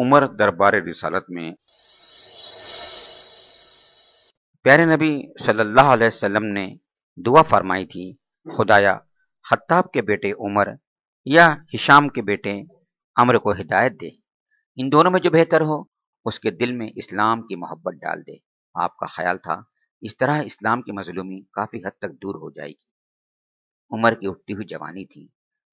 उमर दरबार रिसालत में प्यारे नबी सल्लल्लाहु अलैहि वसल्लम ने दुआ फरमाई थी खुदाया खत्ताब के बेटे उमर या हिशाम के बेटे अमर को हिदायत दे इन दोनों में जो बेहतर हो उसके दिल में इस्लाम की मोहब्बत डाल दे आपका ख्याल था इस तरह इस्लाम की मजलूमी काफ़ी हद तक दूर हो जाएगी उमर की उठती हुई जवानी थी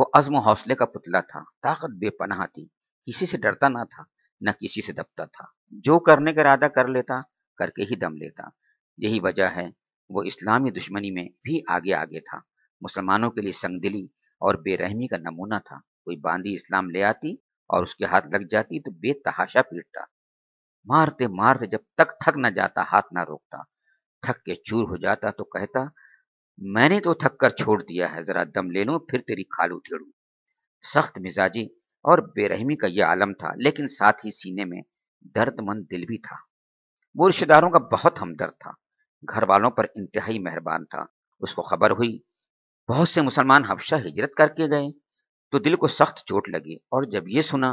वो अज़म हौसले का पुतला था ताकत बेपनाह थी किसी से डरता ना था न किसी से दबता था जो करने का इरादा कर लेता करके ही दम लेता यही वजह है वो इस्लामी दुश्मनी में भी आगे आगे था मुसलमानों के लिए संगदिली और बेरहमी का नमूना था कोई बांदी इस्लाम ले आती और उसके हाथ लग जाती तो बेतहाशा पीटता मारते मारते जब तक थक न जाता हाथ ना रोकता थक के चूर हो जाता तो कहता मैंने तो थक कर छोड़ दिया है जरा दम ले लूं फिर तेरी खाल उठेड़ू सख्त मिजाजी और बेरहमी का यह आलम था लेकिन साथ ही सीने में दर्दमंद दिल भी था वो रिश्तेदारों का बहुत हमदर्द था घर वालों पर इंतहाई मेहरबान था उसको खबर हुई बहुत से मुसलमान हफ्शा हिजरत करके गए तो दिल को सख्त चोट लगी और जब ये सुना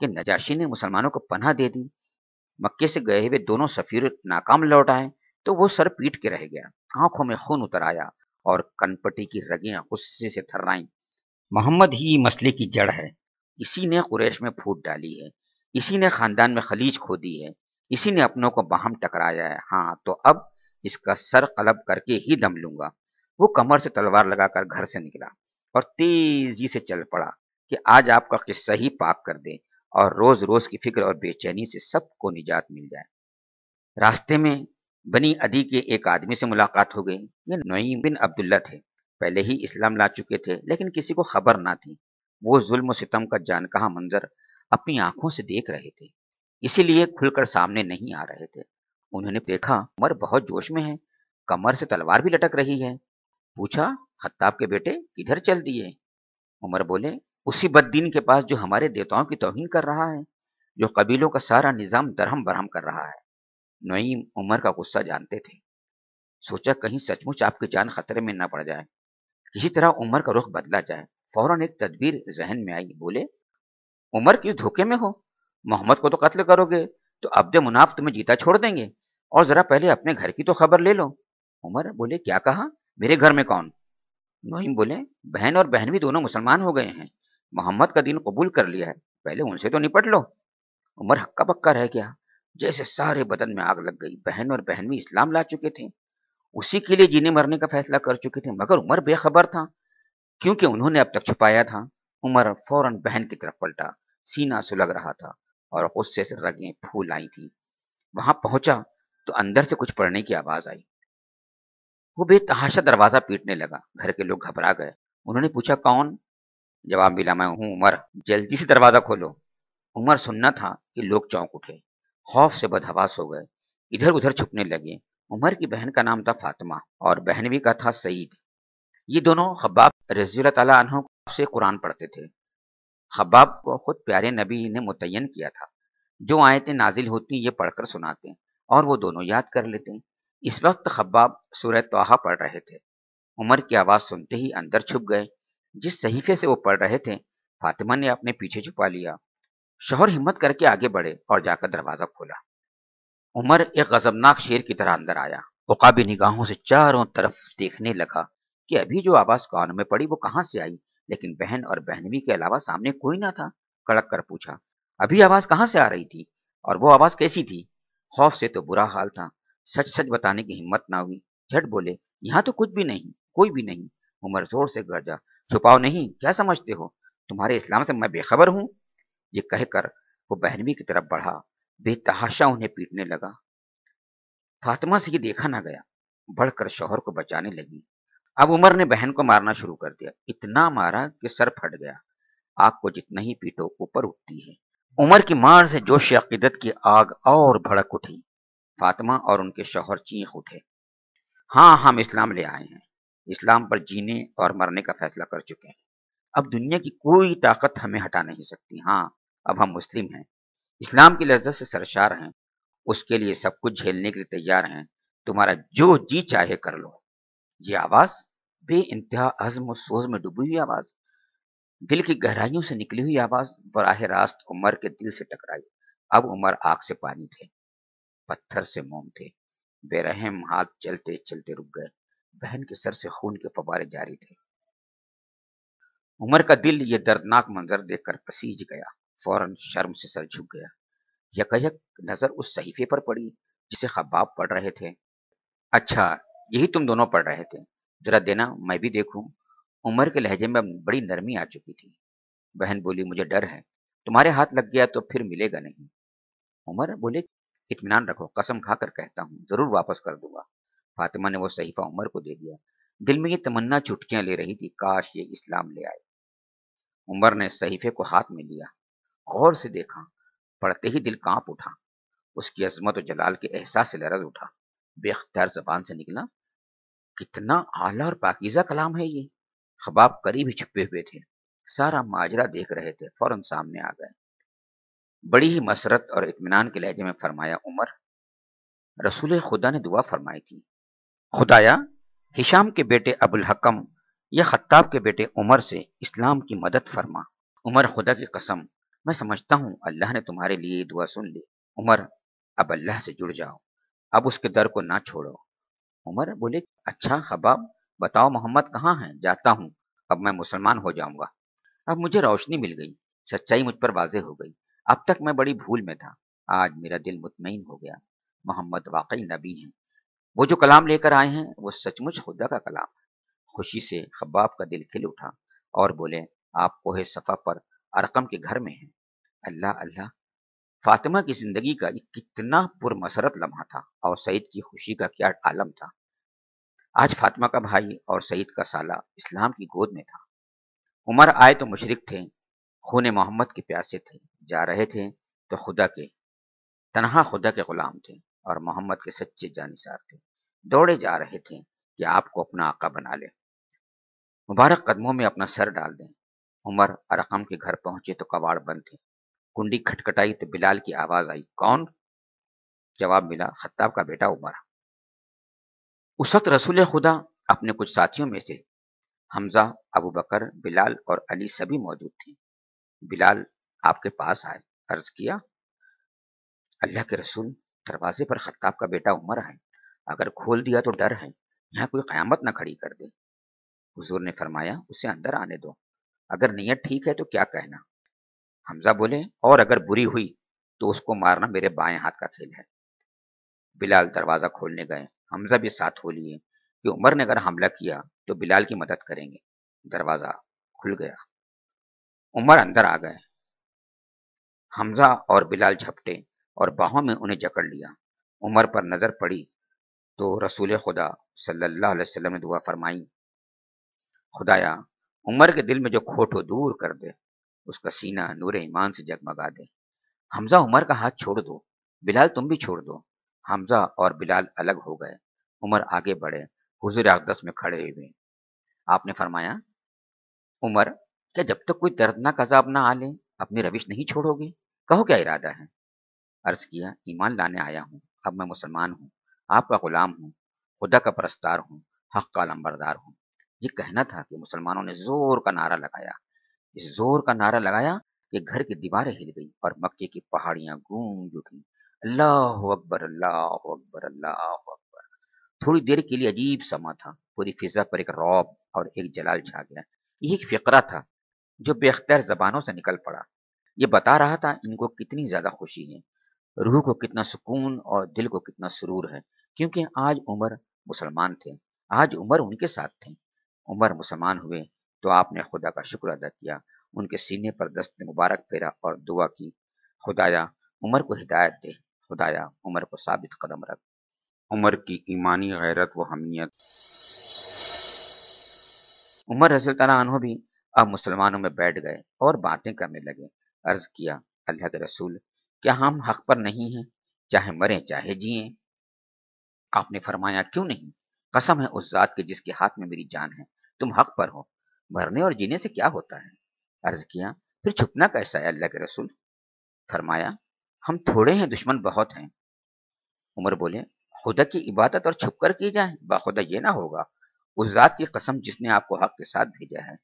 कि नजाशी ने मुसलमानों को पनाह दे दी मक्के से गए हुए दोनों सफीर नाकाम लौट आए तो वो सर पीट के रह गया आंखों में खून उतर आया और कनपटी की रगियां गुस्से से थर्राई मोहम्मद ही मसले की जड़ है इसी ने कुरैश में फूट डाली है इसी ने खानदान में खलीज खो दी है इसी ने अपनों को बहम टकराया है हाँ तो अब इसका सर कलब करके ही दम लूंगा वो कमर से तलवार लगाकर घर से निकला और तेजी से चल पड़ा कि आज आपका किस्सा ही पाक कर दे और रोज रोज की फिक्र और बेचैनी से सबको निजात मिल जाए रास्ते में बनी अदी के एक आदमी से मुलाकात हो गई ये नईम बिन अब्दुल्ला थे पहले ही इस्लाम ला चुके थे लेकिन किसी को खबर ना थी वो जुल्म सितम का जानकहा मंजर अपनी आंखों से देख रहे थे इसीलिए खुलकर सामने नहीं आ रहे थे उन्होंने देखा उमर बहुत जोश में है कमर से तलवार भी लटक रही है पूछा हत्ताब के बेटे किधर चल दिए उमर बोले उसी बददीन के पास जो हमारे देवताओं की तोहिन कर रहा है जो कबीलों का सारा निज़ाम दरहम बरहम कर रहा है नईम उमर का गुस्सा जानते थे सोचा कहीं सचमुच आपकी जान खतरे में न पड़ जाए किसी तरह उमर का रुख बदला जाए फौरन एक तदबीर जहन में आई बोले उमर किस धोखे में हो मोहम्मद को तो कत्ल करोगे तो अब्द मुनाफ तुम्हें जीता छोड़ देंगे और जरा पहले अपने घर की तो खबर ले लो उमर बोले क्या कहा मेरे घर में कौन नोहिम बोले बहन और बहन भी दोनों मुसलमान हो गए हैं मोहम्मद का दिन कबूल कर लिया है पहले उनसे तो निपट लो उमर हक्का पक्का रह गया जैसे सारे बदन में आग लग गई बहन और बहन भी इस्लाम ला चुके थे उसी के लिए जीने मरने का फैसला कर चुके थे मगर उमर बेखबर था क्योंकि उन्होंने अब तक छुपाया था उमर फौरन बहन की तरफ पलटा सीना सुलग रहा था और गुस्से से रगें फूल आई थी वहां पहुंचा तो अंदर से कुछ पड़ने की आवाज आई वो बेतहाशा दरवाजा पीटने लगा घर के लोग घबरा गए उन्होंने पूछा कौन जवाब मिला मैं हूं उमर जल्दी से दरवाजा खोलो उमर सुनना था कि लोग चौंक उठे खौफ से बदहवास हो गए इधर उधर छुपने लगे उमर की बहन का नाम था फातिमा और बहन भी का था सईद ये दोनों खब्बाब रजी तन से कुरान पढ़ते थे खब्बाब को खुद प्यारे नबी ने मुतन किया था जो आयतें नाजिल होती ये पढ़कर सुनाते और वो दोनों याद कर लेते इस वक्त खब्बाब सूरह तोहा पढ़ रहे थे उमर की आवाज़ सुनते ही अंदर छुप गए जिस सहीफे से वो पढ़ रहे थे फातिमा ने अपने पीछे छुपा लिया शोहर हिम्मत करके आगे बढ़े और जाकर दरवाज़ा खोला उमर एक गजबनाक शेर की तरह अंदर आया उकाबी निगाहों से चारों तरफ देखने लगा कि अभी जो आवाज कान में पड़ी वो कहां से आई लेकिन बहन और बहनवी के अलावा सामने कोई ना था कड़क कर पूछा अभी आवाज कहां से आ रही थी और वो आवाज कैसी थी खौफ से तो बुरा हाल था सच सच बताने की हिम्मत ना हुई झट बोले यहाँ तो कुछ भी नहीं कोई भी नहीं उमर जोर से गर्जा छुपाओ नहीं क्या समझते हो तुम्हारे इस्लाम से मैं बेखबर हूँ ये कहकर वो बहनवी की तरफ बढ़ा बेतहाशा उन्हें पीटने लगा फातिमा से ये देखा ना गया बढ़कर शोहर को बचाने लगी अब उमर ने बहन को मारना शुरू कर दिया इतना मारा कि सर फट गया आग को जितना ही पीटो ऊपर उठती है उमर की मार से जोश अकीदत की आग और भड़क उठी फातिमा और उनके शोहर चीख उठे हाँ हम इस्लाम ले आए हैं इस्लाम पर जीने और मरने का फैसला कर चुके हैं अब दुनिया की कोई ताकत हमें हटा नहीं सकती हाँ अब हम मुस्लिम हैं इस्लाम की लज्जत से सरशार हैं उसके लिए सब कुछ झेलने के लिए तैयार हैं तुम्हारा जो जी चाहे कर लो ये आवाज़ बे इंतहा अजम सोज में डूबी हुई आवाज़ दिल की गहराइयों से निकली हुई आवाज़ बराह रास्त उमर के दिल से टकराई अब उमर आग से पानी थे पत्थर से मोम थे बेरहम हाथ चलते चलते रुक गए बहन के सर से खून के फवारे जारी थे उमर का दिल ये दर्दनाक मंजर देखकर पसीज गया फौरन शर्म से सर झुक गया यकयक नजर उस सहीफे पर पड़ी जिसे खबाब पढ़ रहे थे अच्छा यही तुम दोनों पढ़ रहे थे जरा देना मैं भी देखूं उमर के लहजे में बड़ी नरमी आ चुकी थी बहन बोली मुझे डर है तुम्हारे हाथ लग गया तो फिर मिलेगा नहीं उमर बोले इतमान रखो कसम खाकर कहता हूँ जरूर वापस कर दूंगा फातिमा ने वो सहीफा उमर को दे दिया दिल में ये तमन्ना छुटकियां ले रही थी काश ये इस्लाम ले आए उमर ने सहीफे को हाथ में लिया गौर से देखा पढ़ते ही दिल कांप उठा उसकी अजमत और जलाल के एहसास से लरज उठा बेख्तियार जबान से निकला कितना आला और पाकिजा कलाम है ये खबाब करीब ही छुपे हुए थे सारा माजरा देख रहे थे फौरन सामने आ गए बड़ी ही मसरत और इतमान के लहजे में फरमाया उमर रसूल खुदा ने दुआ फरमाई थी खुदाया हिशाम के बेटे अबुल हकम या खत्ताब के बेटे उमर से इस्लाम की मदद फरमा उमर खुदा की कसम मैं समझता हूँ अल्लाह ने तुम्हारे लिए दुआ सुन ली उमर अब अल्लाह से जुड़ जाओ अब उसके दर को ना छोड़ो उमर बोले अच्छा हबाब बताओ मोहम्मद कहाँ है जाता हूँ अब मैं मुसलमान हो जाऊंगा अब मुझे रोशनी मिल गई सच्चाई मुझ पर वाजे हो गई अब तक मैं बड़ी भूल में था आज मेरा दिल मुतमिन हो गया मोहम्मद वाकई नबी हैं वो जो कलाम लेकर आए हैं वो सचमुच खुदा का कलाम खुशी से खबाब का दिल खिल उठा और बोले आप कोहे सफ़ा पर अरकम के घर में हैं अल्लाह अल्लाह फातिमा की ज़िंदगी का कितना पुरमसरत लम्हा था और सईद की खुशी का क्या आलम था आज फातिमा का भाई और सईद का साला इस्लाम की गोद में था उमर आए तो मुशरक थे खून मोहम्मद के प्यासे थे जा रहे थे तो खुदा के तनहा खुदा के गुलाम थे और मोहम्मद के सच्चे जानिसार थे दौड़े जा रहे थे कि आपको अपना आका बना ले मुबारक कदमों में अपना सर डाल दें उमर अरकम के घर पहुंचे तो कबाड़ बंद थे कुंडी खटखटाई तो बिलाल की आवाज आई कौन जवाब मिला खत्ताब का बेटा उमर उस वक्त रसूल खुदा अपने कुछ साथियों में से हमजा अबू बकर बिलाल और अली सभी मौजूद थे बिलाल आपके पास आए अर्ज किया अल्लाह के रसूल दरवाजे पर खत्ताब का बेटा उमर है अगर खोल दिया तो डर है यहाँ कोई क़यामत ना खड़ी कर दे हुजूर ने फरमाया उसे अंदर आने दो अगर नीयत ठीक है तो क्या कहना हमजा बोले और अगर बुरी हुई तो उसको मारना मेरे बाएं हाथ का खेल है बिलाल दरवाज़ा खोलने गए हमजा भी साथ हो लिए कि उमर ने अगर हमला किया तो बिलाल की मदद करेंगे दरवाज़ा खुल गया उमर अंदर आ गए हमजा और बिलाल झपटे और बाहों में उन्हें जकड़ लिया उमर पर नज़र पड़ी तो रसूल खुदा सल्लल्लाहु अलैहि वसल्लम ने दुआ फरमाई खुदाया उमर के दिल में जो खोट हो दूर कर दे उसका सीना नूर ईमान से जगमगा दे हमजा उमर का हाथ छोड़ दो बिलाल तुम भी छोड़ दो हमजा और बिलाल अलग हो गए उमर आगे बढ़े हुजूर अकदस में खड़े हुए आपने फरमाया उमर क्या जब तक तो कोई दर्दनाक अजाब ना आ ले अपनी रविश नहीं छोड़ोगे कहो क्या इरादा है अर्ज किया ईमान लाने आया हूँ अब मैं मुसलमान हूँ आपका गुलाम हूँ खुदा का परस्तार हूँ हक का लंबरदार हूँ ये कहना था कि मुसलमानों ने जोर का नारा लगाया इस जोर का नारा लगाया कि घर की दीवारें हिल गई और मक्के की पहाड़ियां गूंज उठी अल्लाह अकबर अल्लाह अकबर अल्लाह अकबर थोड़ी देर के लिए अजीब समा था पूरी फिजा पर एक रौब और एक जलाल छा गया यह एक फ़िक्रा था जो बेख्तर जबानों से निकल पड़ा ये बता रहा था इनको कितनी ज़्यादा खुशी है रूह को कितना सुकून और दिल को कितना सुरूर है क्योंकि आज उमर मुसलमान थे आज उमर उनके साथ थे उमर मुसलमान हुए तो आपने खुदा का शुक्र अदा किया उनके सीने पर दस्त मुबारक फेरा और दुआ की खुदाया उमर को हिदायत दे खुदाया उमर को साबित कदम रख उमर की ईमानी गैरत व हमीयत उमर रसल तला भी अब मुसलमानों में बैठ गए और बातें करने लगे अर्ज किया अल्लाह के रसूल क्या हम हक पर नहीं हैं चाहे मरें चाहे जिए आपने फरमाया क्यों नहीं कसम है उस जात के जिसके हाथ में मेरी जान है तुम हक पर हो मरने और जीने से क्या होता है अर्ज किया फिर छुपना कैसा है अल्लाह के रसूल फरमाया हम थोड़े हैं दुश्मन बहुत हैं उमर बोले खुदा की इबादत और छुप कर की जाए बाखुदा ये ना होगा उस जात की कसम जिसने आपको हक के साथ भेजा है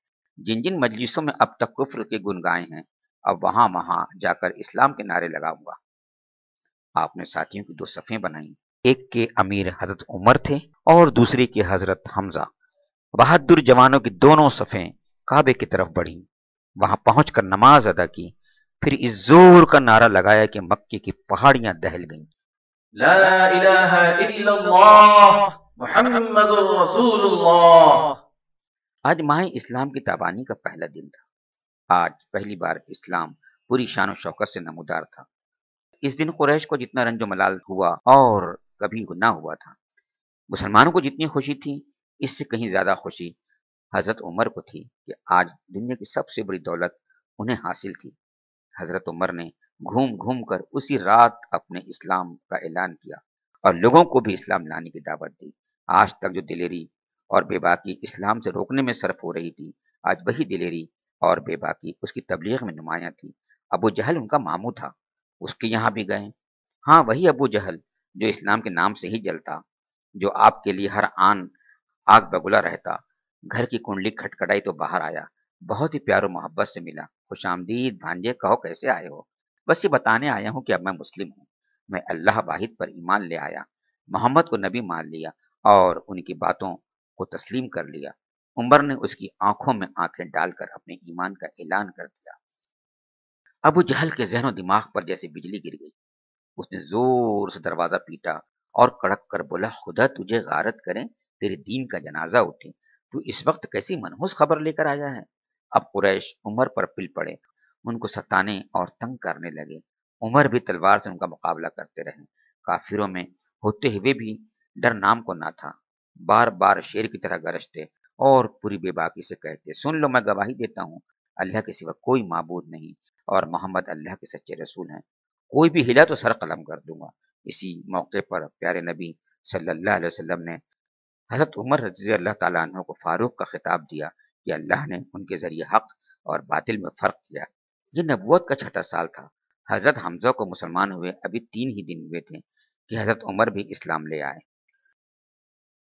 जिन जिन मजलिसों में अब तक कुफर के गुन गाए हैं अब वहां वहां जाकर इस्लाम के नारे लगाऊंगा आपने साथियों की दो सफ़ें बनाई एक के अमीर हजरत उमर थे और दूसरे के हजरत हमजा बहादुर जवानों की दोनों सफ़ें काबे की तरफ बढ़ी वहां पहुंचकर नमाज अदा की फिर इस जोर का नारा लगाया कि मक्के की पहाड़ियां दहल गईं आज माह इस्लाम की ताबानी का पहला दिन था आज पहली बार इस्लाम पूरी शान शौकत से नमोदार था इस दिन कुरैश को जितना रंजो मलाल हुआ और कभी ना हुआ था मुसलमानों को जितनी खुशी थी इससे कहीं ज्यादा खुशी हजरत उमर को थी कि आज दुनिया की सबसे बड़ी दौलत उन्हें हासिल थी हजरत उमर ने घूम घूम कर उसी रात अपने इस्लाम का ऐलान किया और लोगों को भी इस्लाम लाने की दावत दी आज तक जो दिलेरी और बेबाकी इस्लाम से रोकने में सर्फ हो रही थी आज वही दिलेरी और बेबाकी उसकी तबलीग में नुमाया थी अबू जहल उनका मामू था उसके यहाँ भी गए हाँ वही अबू जहल जो इस्लाम के नाम से ही जलता जो आपके लिए हर आन आग बगुला रहता घर की कुंडली खटखटाई तो बाहर आया बहुत ही प्यारो मोहब्बत से मिला खुश आमदीद भांजे कहो कैसे आए हो बस ये बताने आया हूँ कि अब मैं मुस्लिम हूँ मैं अल्लाह वाहिद पर ईमान ले आया मोहम्मद को नबी मान लिया और उनकी बातों को तस्लीम कर लिया उमर ने उसकी आंखों में आंखें डालकर अपने ईमान का ऐलान कर दिया अबू जहल के जहनो दिमाग पर जैसे बिजली गिर गई उसने जोर से दरवाजा पीटा और कड़क कर बोला खुदा तुझे गारत करें तेरे दीन का जनाजा उठे तू इस वक्त कैसी मनहूस खबर लेकर आया है अब कुरैश उमर पर पिल पड़े उनको सताने और तंग करने लगे उमर भी तलवार से उनका मुकाबला करते रहे काफिरों में होते हुए भी डर नाम को ना था बार बार शेर की तरह गरजते और पूरी बेबाकी से कहते सुन लो मैं गवाही देता हूँ अल्लाह के सिवा कोई मबूद नहीं और मोहम्मद अल्लाह के सच्चे रसूल हैं कोई भी हिला तो सर कलम कर दूंगा इसी मौके पर प्यारे नबी सल्लल्लाहु अलैहि वसल्लम ने हजरत उमर रजी अल्लाह तु को फ़ारूक का खिताब दिया कि अल्लाह ने उनके जरिए हक और बातिल में फ़र्क किया ये नबूत का छठा साल था हज़रत हमजा को मुसलमान हुए अभी तीन ही दिन हुए थे कि हज़रत उमर भी इस्लाम ले आए